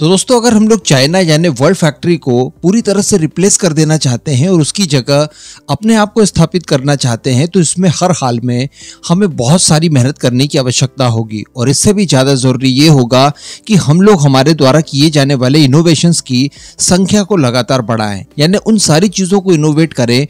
तो दोस्तों अगर हम लोग चाइना यानी वर्ल्ड फैक्ट्री को पूरी तरह से रिप्लेस कर देना चाहते हैं और उसकी जगह अपने आप को स्थापित करना चाहते हैं तो इसमें हर हाल में हमें बहुत सारी मेहनत करने की आवश्यकता होगी और इससे भी ज़्यादा ज़रूरी ये होगा कि हम लोग हमारे द्वारा किए जाने वाले इनोवेशंस की संख्या को लगातार बढ़ाएं यानी उन सारी चीज़ों को इनोवेट करें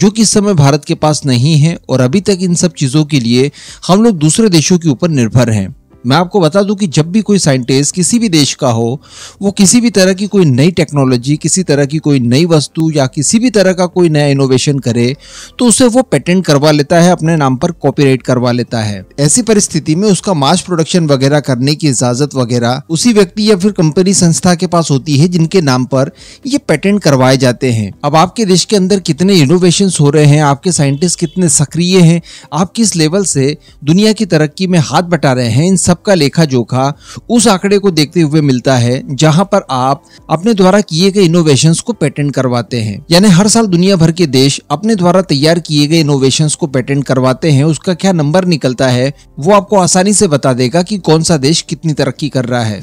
जो कि इस समय भारत के पास नहीं है और अभी तक इन सब चीज़ों के लिए हम लोग दूसरे देशों के ऊपर निर्भर हैं मैं आपको बता दूं कि जब भी कोई साइंटिस्ट किसी भी देश का हो वो किसी भी तरह की कोई नई टेक्नोलॉजी किसी तरह की कोई नई वस्तु या किसी भी तरह का कोई नया इनोवेशन करे तो उसे वो पेटेंट करवा लेता है अपने नाम पर कॉपीराइट करवा लेता है ऐसी परिस्थिति में उसका मास प्रोडक्शन वगैरह करने की इजाजत वगैरह उसी व्यक्ति या फिर कंपनी संस्था के पास होती है जिनके नाम पर ये पेटेंट करवाए जाते हैं अब आपके देश के अंदर कितने इनोवेशन हो रहे हैं आपके साइंटिस्ट कितने सक्रिय हैं आप किस लेवल से दुनिया की तरक्की में हाथ बटा रहे हैं इन सबका लेखा जोखा उस आंकड़े को देखते हुए मिलता है जहां पर आप अपने द्वारा किए गए इनोवेशन को पेटेंट करवाते हैं यानी हर साल दुनिया भर के देश अपने द्वारा तैयार किए गए इनोवेशन को पेटेंट करवाते हैं उसका क्या नंबर निकलता है वो आपको आसानी से बता देगा की कौन सा देश कितनी तरक्की कर रहा है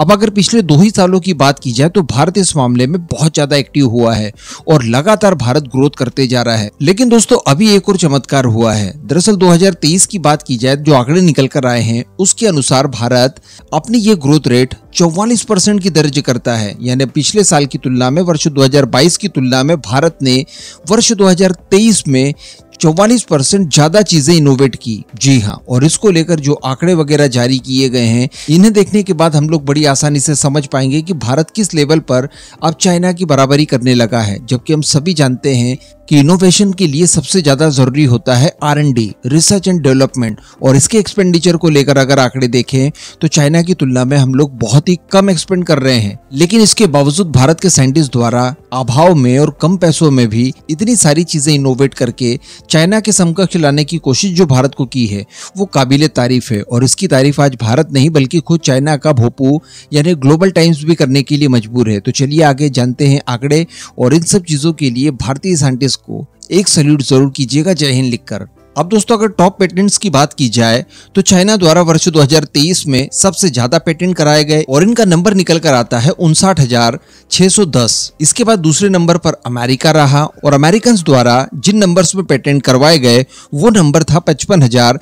अब अगर पिछले दो ही सालों की बात की जाए तो भारत इस मामले में बहुत ज्यादा एक्टिव हुआ है और लगातार भारत ग्रोथ करते जा रहा है लेकिन दोस्तों अभी एक और चमत्कार हुआ है दरअसल 2023 की बात की जाए जो आंकड़े निकल कर आए हैं उसके अनुसार भारत अपनी ये ग्रोथ रेट चौवालीस परसेंट की दर्ज करता है यानी पिछले साल की तुलना में वर्ष 2022 की तुलना में भारत ने वर्ष 2023 में चौवालीस परसेंट ज्यादा चीजें इनोवेट की जी हाँ और इसको लेकर जो आंकड़े वगैरह जारी किए गए हैं इन्हें देखने के बाद हम लोग बड़ी आसानी से समझ पाएंगे कि भारत किस लेवल पर अब चाइना की बराबरी करने लगा है जबकि हम सभी जानते हैं कि इनोवेशन के लिए सबसे ज्यादा जरूरी होता है R and D research and development और इसके एक्सपेंडिचर को लेकर अगर आंकड़े देखें तो चाइना की तुलना में हम लोग बहुत ही कम एक्सपेंड कर रहे हैं लेकिन इसके बावजूद भारत के साइंटिस्ट द्वारा अभाव में और कम पैसों में भी इतनी सारी चीजें इनोवेट करके चाइना के समकक्ष लाने की कोशिश जो भारत को की है वो काबिले तारीफ है और इसकी तारीफ आज भारत नहीं बल्कि खुद चाइना का भोपू यानी ग्लोबल टाइम्स भी करने के लिए मजबूर है तो चलिए आगे जानते हैं आंकड़े और इन सब चीजों के लिए भारतीय साइंटिस्ट टीचर्स को एक सल्यूट जरूर कीजिएगा जय हिंद लिखकर अब दोस्तों अगर टॉप पेटेंट्स की बात की जाए तो चाइना द्वारा वर्ष 2023 में सबसे ज्यादा पेटेंट कराए गए और इनका नंबर निकल कर आता है उनसठ हजार इसके बाद दूसरे नंबर पर अमेरिका रहा और अमेरिकन द्वारा जिन नंबर्स में पेटेंट करवाए गए वो नंबर था पचपन हजार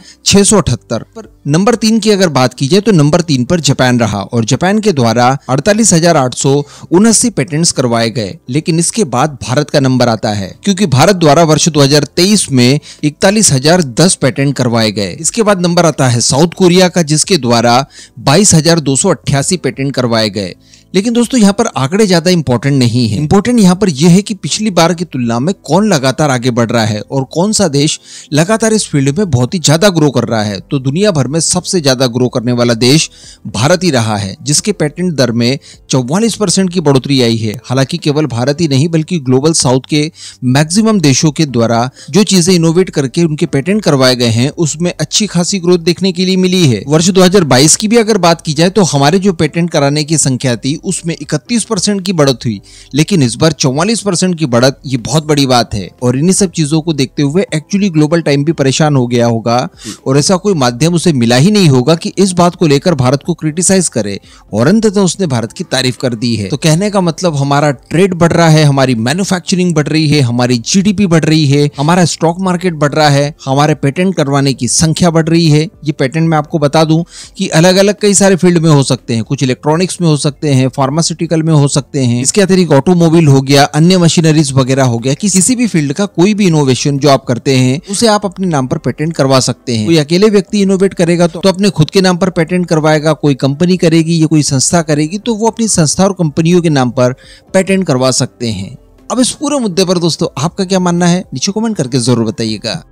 पर नंबर तीन की अगर बात की जाए तो नंबर तीन पर जापान रहा और जापान के द्वारा अड़तालीस हजार आठ सौ उनासी पेटेंट्स करवाए गए लेकिन इसके बाद भारत का नंबर आता है क्योंकि भारत द्वारा वर्ष 2023 में इकतालीस हजार दस पेटेंट करवाए गए इसके बाद नंबर आता है साउथ कोरिया का जिसके द्वारा बाईस हजार दो सौ अट्ठासी पेटेंट करवाए गए लेकिन दोस्तों यहाँ पर आंकड़े ज्यादा इंपॉर्टेंट नहीं है इंपॉर्टेंट यहाँ पर यह है कि पिछली बार की तुलना में कौन लगातार आगे बढ़ रहा है और कौन सा देश लगातार इस फील्ड में बहुत ही ज्यादा ग्रो कर रहा है तो दुनिया भर में सबसे ज्यादा ग्रो करने वाला देश भारत ही रहा है जिसके पेटेंट दर में चौवालीस की बढ़ोतरी आई है हालांकि केवल भारत ही नहीं बल्कि ग्लोबल साउथ के मैक्सिमम देशों के द्वारा जो चीजें इनोवेट करके उनके पेटेंट करवाए गए हैं उसमें अच्छी खासी ग्रोथ देखने के लिए मिली है वर्ष दो की भी अगर बात की जाए तो हमारे जो पेटेंट कराने की संख्या थी उसमें 31 परसेंट की बढ़त हुई लेकिन इस बार 44 परसेंट की बढ़त ये बहुत बड़ी बात है और इन्हीं सब चीजों को देखते हुए एक्चुअली ग्लोबल टाइम भी परेशान हो गया होगा और ऐसा कोई माध्यम उसे मिला ही नहीं होगा कि इस बात को लेकर भारत को क्रिटिसाइज करे और अंततः उसने भारत की तारीफ कर दी है तो कहने का मतलब हमारा ट्रेड बढ़ रहा है हमारी मैन्युफैक्चरिंग बढ़ रही है हमारी जीडीपी बढ़ रही है हमारा स्टॉक मार्केट बढ़ रहा है हमारे पेटेंट करवाने की संख्या बढ़ रही है ये पेटेंट मैं आपको बता दूं कि अलग अलग कई सारे फील्ड में हो सकते हैं कुछ इलेक्ट्रॉनिक्स में हो सकते हैं फार्मास्यूटिकल में हो सकते हैं इसके अतिरिक्त ऑटोमोबाइल हो गया अन्य मशीनरीज वगैरह हो गया कि किसी भी फील्ड का कोई भी इनोवेशन जो आप करते हैं उसे आप अपने नाम पर पेटेंट करवा सकते हैं कोई अकेले व्यक्ति इनोवेट करेगा तो, तो अपने खुद के नाम पर पेटेंट करवाएगा कोई कंपनी करेगी या कोई संस्था करेगी तो वो अपनी संस्था और कंपनियों के नाम पर पेटेंट करवा सकते हैं अब इस पूरे मुद्दे पर दोस्तों आपका क्या मानना है नीचे कमेंट करके जरूर बताइएगा